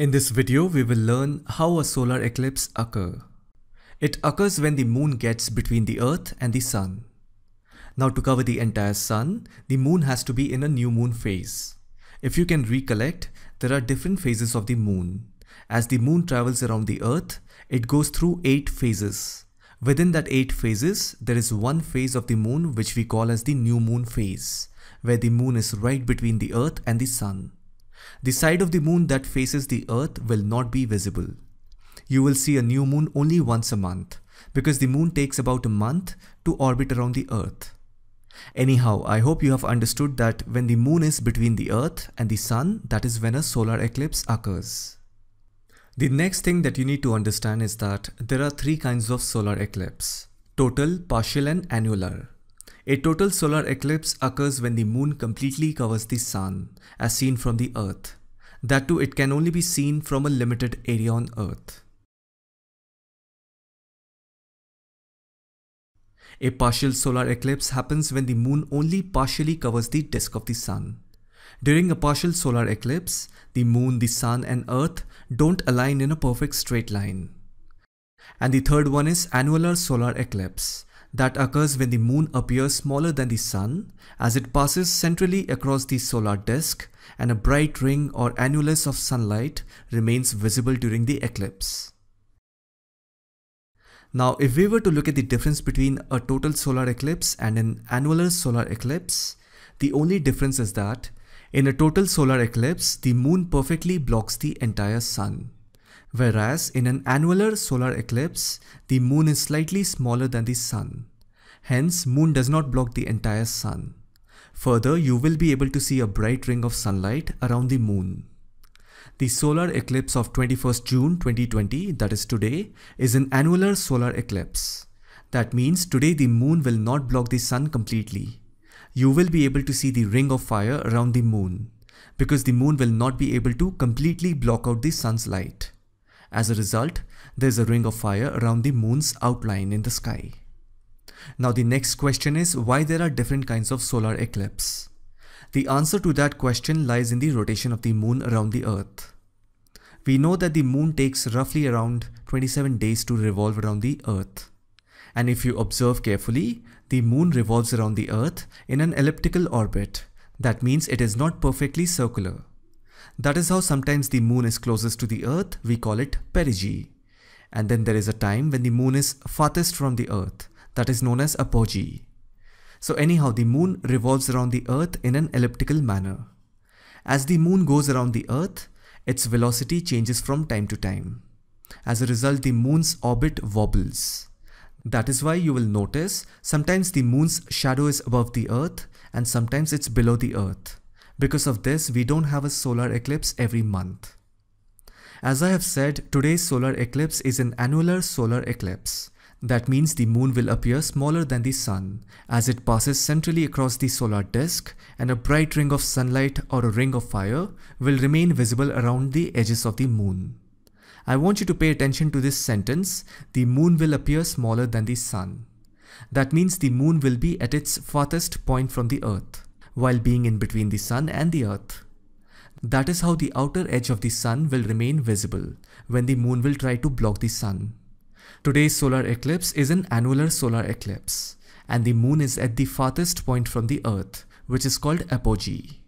In this video, we will learn how a solar eclipse occur. It occurs when the moon gets between the earth and the sun. Now to cover the entire sun, the moon has to be in a new moon phase. If you can recollect, there are different phases of the moon. As the moon travels around the earth, it goes through 8 phases. Within that 8 phases, there is one phase of the moon which we call as the new moon phase, where the moon is right between the earth and the sun. The side of the moon that faces the earth will not be visible. You will see a new moon only once a month because the moon takes about a month to orbit around the earth. Anyhow, I hope you have understood that when the moon is between the earth and the sun, that is when a solar eclipse occurs. The next thing that you need to understand is that there are three kinds of solar eclipse. Total, partial and annular. A total solar eclipse occurs when the moon completely covers the sun, as seen from the earth. That too, it can only be seen from a limited area on earth. A partial solar eclipse happens when the moon only partially covers the disk of the sun. During a partial solar eclipse, the moon, the sun and earth don't align in a perfect straight line. And the third one is annular solar eclipse that occurs when the moon appears smaller than the sun as it passes centrally across the solar disk and a bright ring or annulus of sunlight remains visible during the eclipse. Now, if we were to look at the difference between a total solar eclipse and an annular solar eclipse, the only difference is that in a total solar eclipse, the moon perfectly blocks the entire sun whereas in an annular solar eclipse, the moon is slightly smaller than the sun. Hence, moon does not block the entire sun. Further, you will be able to see a bright ring of sunlight around the moon. The solar eclipse of 21st June 2020, that is today, is an annular solar eclipse. That means today the moon will not block the sun completely. You will be able to see the ring of fire around the moon because the moon will not be able to completely block out the sun's light. As a result, there's a ring of fire around the moon's outline in the sky. Now the next question is why there are different kinds of solar eclipse. The answer to that question lies in the rotation of the moon around the earth. We know that the moon takes roughly around 27 days to revolve around the earth. And if you observe carefully, the moon revolves around the earth in an elliptical orbit. That means it is not perfectly circular. That is how sometimes the moon is closest to the earth, we call it perigee. And then there is a time when the moon is farthest from the earth, that is known as apogee. So anyhow, the moon revolves around the earth in an elliptical manner. As the moon goes around the earth, its velocity changes from time to time. As a result, the moon's orbit wobbles. That is why you will notice sometimes the moon's shadow is above the earth and sometimes it's below the earth. Because of this, we don't have a solar eclipse every month. As I have said, today's solar eclipse is an annular solar eclipse. That means the moon will appear smaller than the sun as it passes centrally across the solar disk and a bright ring of sunlight or a ring of fire will remain visible around the edges of the moon. I want you to pay attention to this sentence, the moon will appear smaller than the sun. That means the moon will be at its farthest point from the earth while being in between the sun and the earth. That is how the outer edge of the sun will remain visible when the moon will try to block the sun. Today's solar eclipse is an annular solar eclipse and the moon is at the farthest point from the earth, which is called apogee.